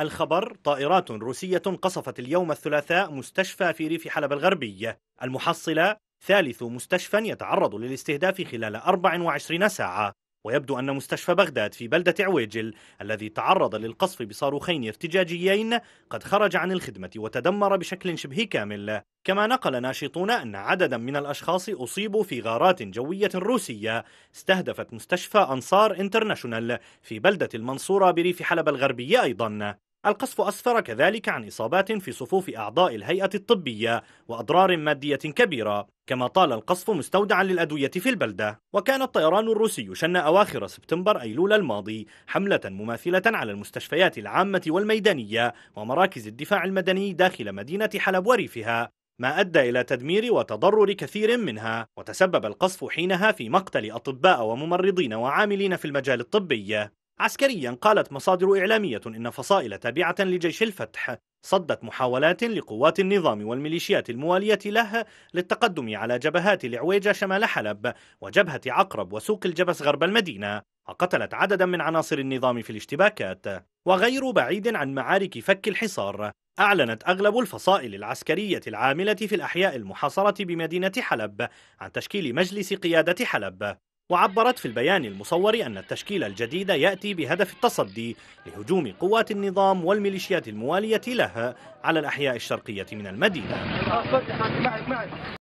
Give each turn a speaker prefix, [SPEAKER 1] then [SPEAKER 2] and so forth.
[SPEAKER 1] الخبر طائرات روسية قصفت اليوم الثلاثاء مستشفى في ريف حلب الغربي المحصلة ثالث مستشفى يتعرض للاستهداف خلال 24 ساعة ويبدو أن مستشفى بغداد في بلدة عويجل الذي تعرض للقصف بصاروخين ارتجاجيين قد خرج عن الخدمة وتدمر بشكل شبه كامل كما نقل ناشطون أن عددا من الأشخاص أصيبوا في غارات جوية روسية استهدفت مستشفى أنصار انترناشونال في بلدة المنصورة بريف حلب الغربية أيضا القصف أسفر كذلك عن إصابات في صفوف أعضاء الهيئة الطبية وأضرار مادية كبيرة كما طال القصف مستودعا للأدوية في البلدة وكان الطيران الروسي شن أواخر سبتمبر أيلول الماضي حملة مماثلة على المستشفيات العامة والميدانية ومراكز الدفاع المدني داخل مدينة حلب وريفها ما أدى إلى تدمير وتضرر كثير منها وتسبب القصف حينها في مقتل أطباء وممرضين وعاملين في المجال الطبي عسكريا قالت مصادر إعلامية إن فصائل تابعة لجيش الفتح صدت محاولات لقوات النظام والميليشيات الموالية له للتقدم على جبهات العويجة شمال حلب وجبهة عقرب وسوق الجبس غرب المدينة وقتلت عددا من عناصر النظام في الاشتباكات وغير بعيد عن معارك فك الحصار أعلنت أغلب الفصائل العسكرية العاملة في الأحياء المحاصرة بمدينة حلب عن تشكيل مجلس قيادة حلب وعبرت في البيان المصور أن التشكيل الجديد يأتي بهدف التصدي لهجوم قوات النظام والميليشيات الموالية لها على الأحياء الشرقية من المدينة